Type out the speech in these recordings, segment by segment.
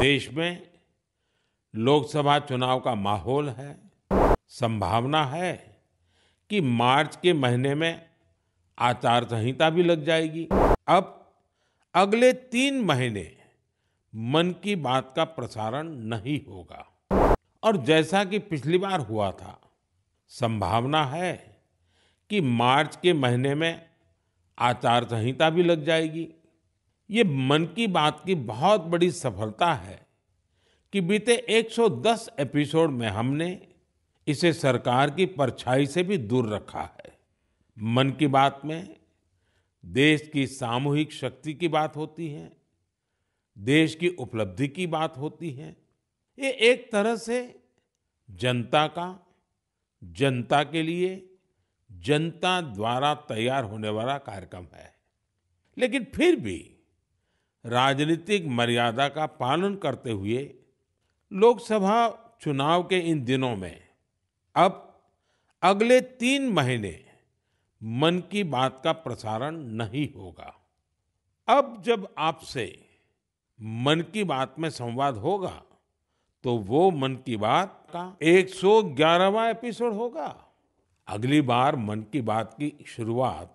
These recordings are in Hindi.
देश में लोकसभा चुनाव का माहौल है संभावना है कि मार्च के महीने में आचार संहिता भी लग जाएगी अब अगले तीन महीने मन की बात का प्रसारण नहीं होगा और जैसा कि पिछली बार हुआ था संभावना है कि मार्च के महीने में आचार संहिता भी लग जाएगी ये मन की बात की बहुत बड़ी सफलता है कि बीते 110 एपिसोड में हमने इसे सरकार की परछाई से भी दूर रखा है मन की बात में देश की सामूहिक शक्ति की बात होती है देश की उपलब्धि की बात होती है ये एक तरह से जनता का जनता के लिए जनता द्वारा तैयार होने वाला कार्यक्रम है लेकिन फिर भी राजनीतिक मर्यादा का पालन करते हुए लोकसभा चुनाव के इन दिनों में अब अगले तीन महीने मन की बात का प्रसारण नहीं होगा अब जब आपसे मन की बात में संवाद होगा तो वो मन की बात का 111वां एपिसोड होगा अगली बार मन की बात की शुरुआत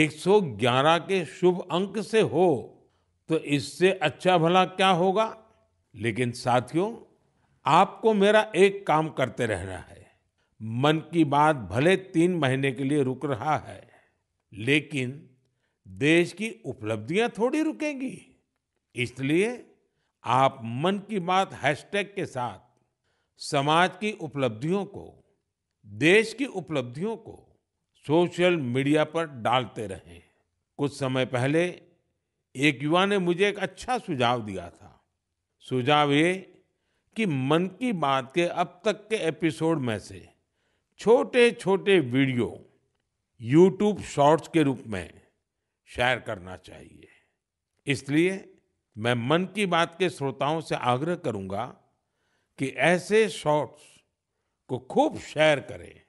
111 के शुभ अंक से हो तो इससे अच्छा भला क्या होगा लेकिन साथियों आपको मेरा एक काम करते रहना है मन की बात भले तीन महीने के लिए रुक रहा है लेकिन देश की उपलब्धियां थोड़ी रुकेंगी इसलिए आप मन की बात हैशटैग के साथ समाज की उपलब्धियों को देश की उपलब्धियों को सोशल मीडिया पर डालते रहें कुछ समय पहले एक युवा ने मुझे एक अच्छा सुझाव दिया था सुझाव ये कि मन की बात के अब तक के एपिसोड में से छोटे छोटे वीडियो यूट्यूब शॉर्ट्स के रूप में शेयर करना चाहिए इसलिए मैं मन की बात के श्रोताओं से आग्रह करूंगा कि ऐसे शॉर्ट्स को खूब शेयर करें